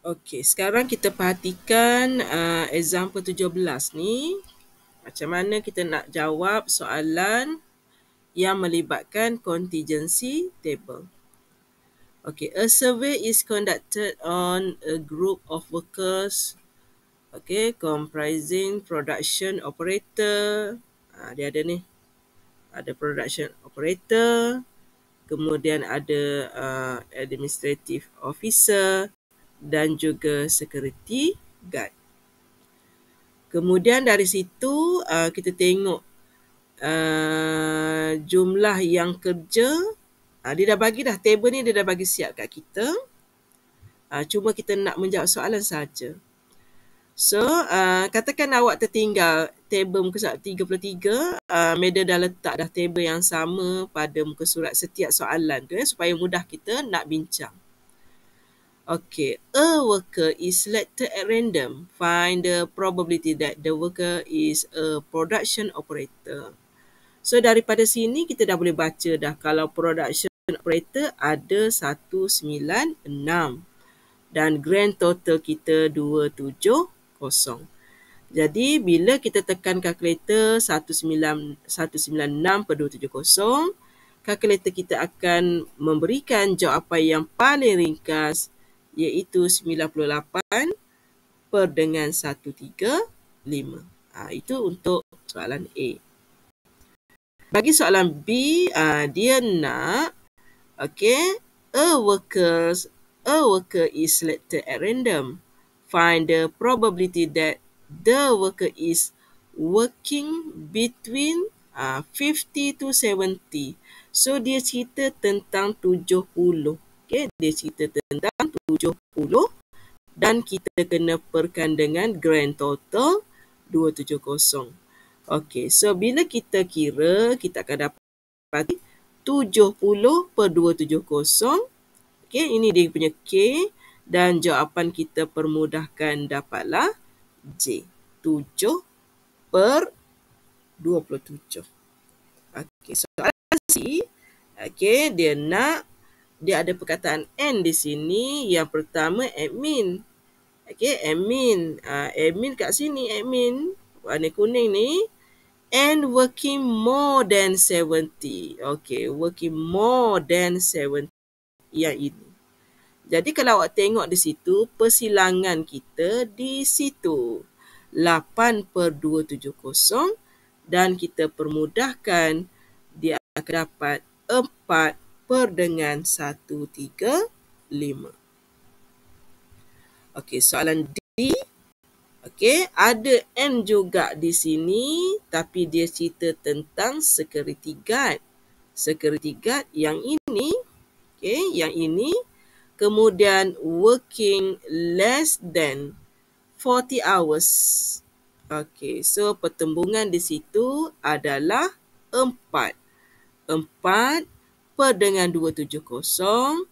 Okey, sekarang kita perhatikan uh, example 17 ni. Macam mana kita nak jawab soalan yang melibatkan contingency table. Okey, a survey is conducted on a group of workers. Okey, comprising production operator. Ha, dia ada ni. Ada production operator. Kemudian ada uh, administrative officer dan juga security guard. Kemudian dari situ uh, kita tengok uh, jumlah yang kerja. Uh, dia dah bagi dah table ni dia dah bagi siap kat kita. Uh, cuma kita nak menjawab soalan saja. So uh, katakan awak tertinggal table muka surat 33. Uh, Meda dah letak dah table yang sama pada muka surat setiap soalan tu. Eh, supaya mudah kita nak bincang. Okay, a worker is selected at random. Find the probability that the worker is a production operator. So, daripada sini kita dah boleh baca dah kalau production operator ada 196 dan grand total kita 270. Jadi, bila kita tekan kalkulator 196 per 270, kalkulator kita akan memberikan jawapan yang paling ringkas iaitu 98 per dengan 135. Ha, ah, itu untuk soalan A. Bagi soalan B, uh, dia nak, okay, a worker a worker is selected at random. Find the probability that the worker is working between uh, ah, 50 to 70. So dia cerita tentang 70. Okey, dia cerita tentang 70 dan kita kena perkan dengan grand total 270. Okay, so bila kita kira, kita akan dapat 70 per 270. Okey, ini dia punya K dan jawapan kita permudahkan dapatlah J. 7 per 27. Okey, soalan C. okey dia nak dia ada perkataan N di sini. Yang pertama admin. Okay, admin. Uh, admin kat sini, admin. Warna kuning ni. And working more than 70. Okay, working more than 70. Yang ini. Jadi kalau awak tengok di situ, persilangan kita di situ. 8 per 270 dan kita permudahkan dia akan dapat per dengan 135. Okey, soalan D. Okey, ada N juga di sini tapi dia cerita tentang security guard. Security guard yang ini, okey, yang ini kemudian working less than 40 hours. Okey, so pertembungan di situ adalah 4. 4 keeper dengan 270.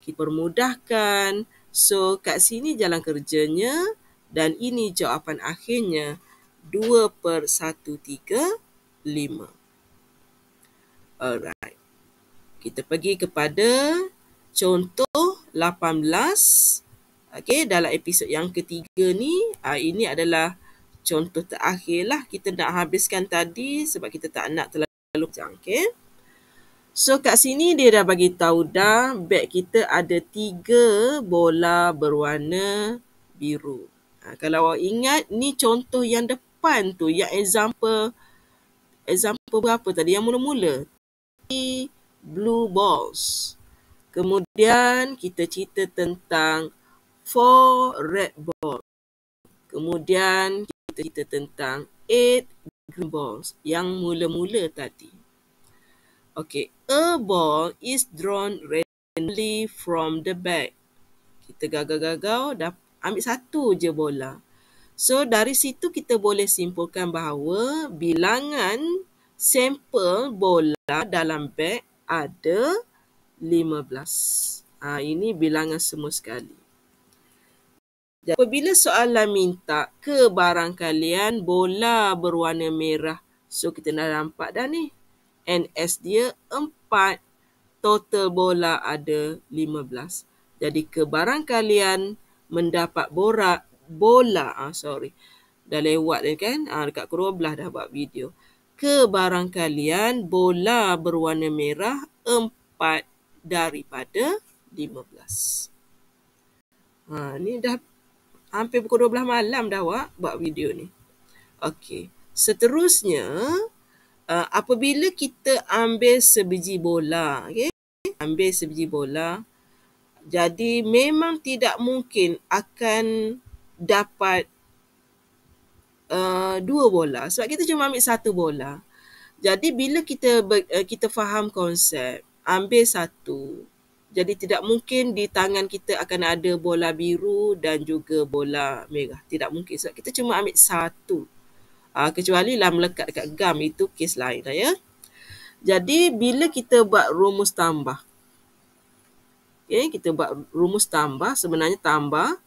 Keeper mudahkan. So kat sini jalan kerjanya dan ini jawapan akhirnya 2 per 135. Alright. Kita pergi kepada contoh 18. Okey, dalam episod yang ketiga ni, ah, ini adalah contoh terakhirlah. Kita nak habiskan tadi sebab kita tak nak terlalu panjang. Okay. So kat sini dia dah bagi tahu dah beg kita ada tiga bola berwarna biru. Ha, kalau awak ingat ni contoh yang depan tu yang example example berapa tadi yang mula-mula blue balls. Kemudian kita cerita tentang four red balls. Kemudian kita cerita tentang eight green balls yang mula-mula tadi. Okey, a ball is drawn randomly from the bag. Kita gagal-gagal dah ambil satu je bola. So dari situ kita boleh simpulkan bahawa bilangan sampel bola dalam bag ada 15. Ha, ini bilangan semua sekali. Dan apabila soalan minta ke barang kalian bola berwarna merah. So kita dah nampak dah ni. NS dia 4, total bola ada 15. Jadi kebarangkalian mendapat borak bola, ah, sorry, dah lewat kan, ah, dekat ke-12 dah buat video. Kebarangkalian bola berwarna merah 4 daripada 15. Ha, ni dah hampir pukul 12 malam dah buat video ni. Okey. Seterusnya, uh, apabila kita ambil sebiji bola, okay? ambil sebiji bola, jadi memang tidak mungkin akan dapat uh, dua bola. Sebab kita cuma ambil satu bola. Jadi bila kita ber, uh, eh, kita faham konsep, ambil satu, jadi tidak mungkin di tangan kita akan ada bola biru dan juga bola merah. Tidak mungkin sebab kita cuma ambil satu. Uh, kecuali lah lekat dekat gam itu kes lain lah ya. Jadi bila kita buat rumus tambah. Okay, kita buat rumus tambah sebenarnya tambah.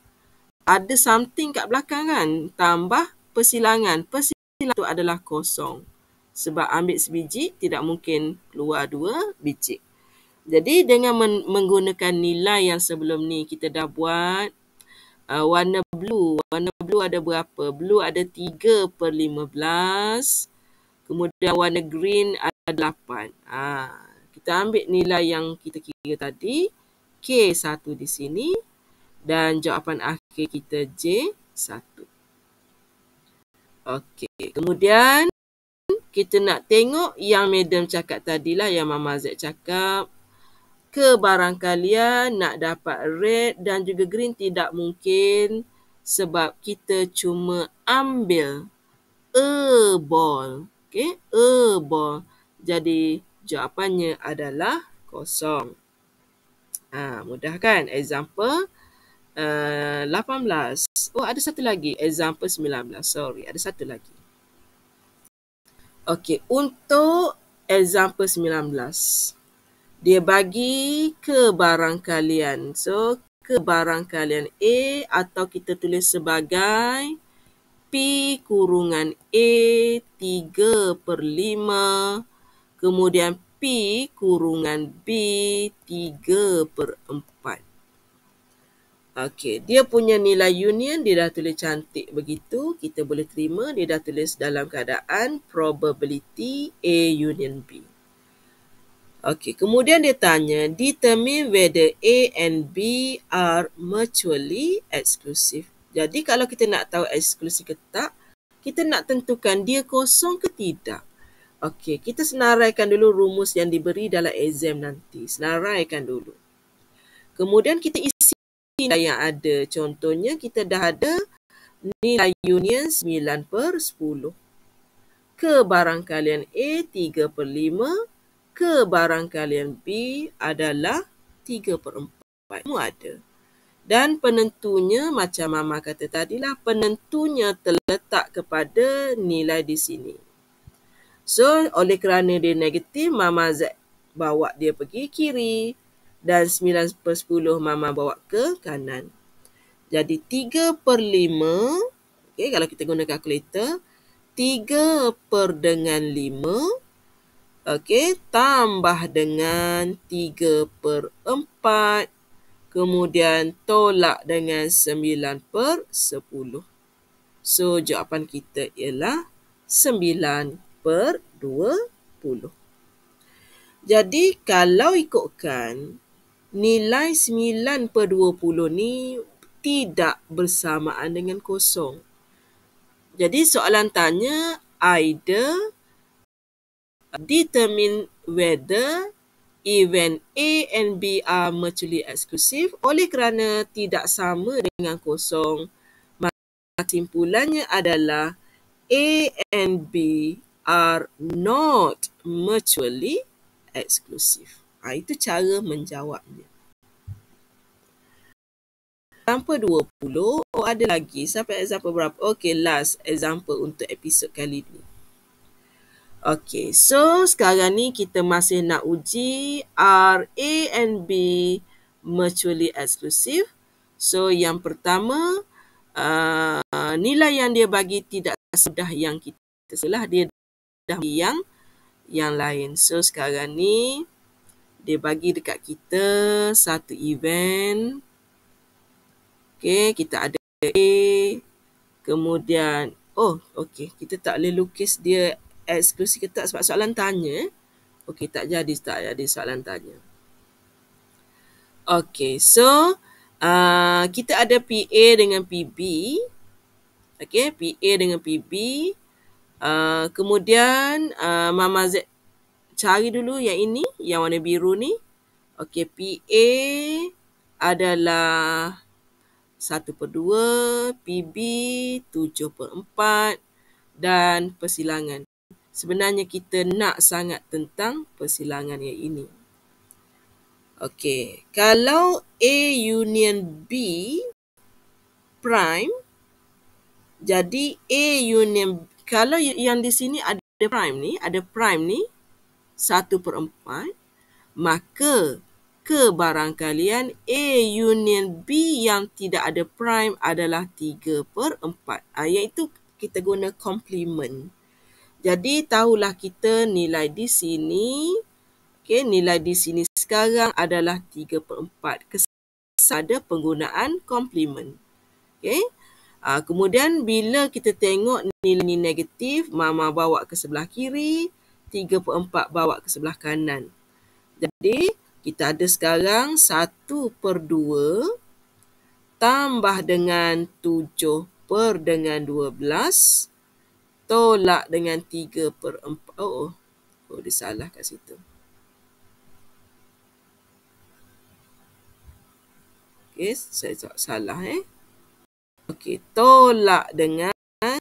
Ada something kat belakang kan. Tambah persilangan. Persilangan itu adalah kosong. Sebab ambil sebiji tidak mungkin keluar dua biji. Jadi dengan men menggunakan nilai yang sebelum ni kita dah buat uh, warna blue. Warna blue ada berapa? Blue ada 3 per 15. Kemudian warna green ada 8. Ha, kita ambil nilai yang kita kira tadi. K1 di sini. Dan jawapan akhir kita J1. Okey. Kemudian kita nak tengok yang madam cakap tadilah. Yang Mama Z cakap. Kebarangkalian nak dapat red dan juga green tidak mungkin sebab kita cuma ambil a ball. Okey, a ball. Jadi jawapannya adalah kosong. Ha, mudah kan? Example uh, eh, 18. Oh, ada satu lagi. Example 19. Sorry, ada satu lagi. Okay, untuk example 19. Dia bagi ke barang kalian. So, ke barang kalian A atau kita tulis sebagai P kurungan A 3 per 5 kemudian P kurungan B 3 per 4. Okey, dia punya nilai union dia dah tulis cantik begitu. Kita boleh terima dia dah tulis dalam keadaan probability A union B. Okey, kemudian dia tanya, determine whether A and B are mutually exclusive. Jadi kalau kita nak tahu eksklusif ke tak, kita nak tentukan dia kosong ke tidak. Okey, kita senaraikan dulu rumus yang diberi dalam exam nanti. Senaraikan dulu. Kemudian kita isi nilai yang ada. Contohnya kita dah ada nilai union 9 per 10. Ke barang kalian A 3 per 5 ke barang kalian B adalah 3 per 4. Kamu ada. Dan penentunya macam Mama kata tadilah, penentunya terletak kepada nilai di sini. So, oleh kerana dia negatif, Mama Z bawa dia pergi kiri dan 9 per 10 Mama bawa ke kanan. Jadi 3 per 5, okay, kalau kita guna kalkulator, 3 per dengan Okey, tambah dengan 3 per 4. Kemudian tolak dengan 9 per 10. So, jawapan kita ialah 9 per 20. Jadi, kalau ikutkan, nilai 9 per 20 ni tidak bersamaan dengan kosong. Jadi, soalan tanya either determine whether event A and B are mutually exclusive oleh kerana tidak sama dengan kosong. Maka timpulannya adalah A and B are not mutually exclusive. Ha, itu cara menjawabnya. Example 20. Oh, ada lagi. Sampai example berapa? Okay, last example untuk episod kali ini. Okay, so sekarang ni kita masih nak uji R, A and B mutually exclusive. So yang pertama, uh, nilai yang dia bagi tidak sedah yang kita setelah dia dah bagi yang yang lain. So sekarang ni dia bagi dekat kita satu event. Okay, kita ada A. Kemudian, oh okay kita tak boleh lukis dia eksklusi ke tak sebab soalan tanya. Okey, tak jadi, tak jadi soalan tanya. Okey, so uh, kita ada PA dengan PB. Okey, PA dengan PB. Uh, kemudian uh, Mama Z cari dulu yang ini, yang warna biru ni. Okey, PA adalah 1 per 2, PB 7 per 4 dan persilangan sebenarnya kita nak sangat tentang persilangan yang ini. Okey, kalau A union B prime jadi A union kalau yang di sini ada prime ni, ada prime ni 1/4 maka kebarangkalian A union B yang tidak ada prime adalah 3/4. Ah iaitu kita guna complement. Jadi tahulah kita nilai di sini. Okey, nilai di sini sekarang adalah 3.4 kepada penggunaan komplement. Okey. Uh, kemudian bila kita tengok nilai ni negatif, mama bawa ke sebelah kiri, 3.4 bawa ke sebelah kanan. Jadi kita ada sekarang 1/2 tambah dengan 7/12 tolak dengan 3 per 4. Oh, oh dia salah kat situ. Okay, saya salah eh. Okay, tolak dengan 3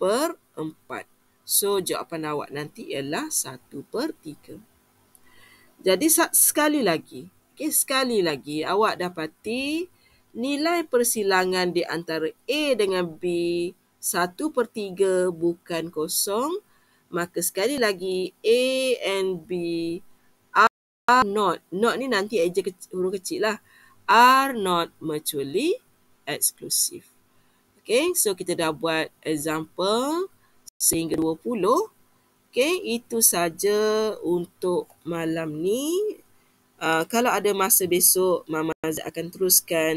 per 4. So, jawapan awak nanti ialah 1 per 3. Jadi, sekali lagi. Okay, sekali lagi awak dapati nilai persilangan di antara A dengan B satu per 3 bukan kosong. Maka sekali lagi A and B are not. Not ni nanti aja huruf kecil lah. Are not mutually exclusive. Okay, so kita dah buat example sehingga dua puluh. Okay, itu saja untuk malam ni. Uh, kalau ada masa besok, Mama Z akan teruskan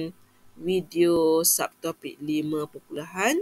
video subtopik lima perpuluhan.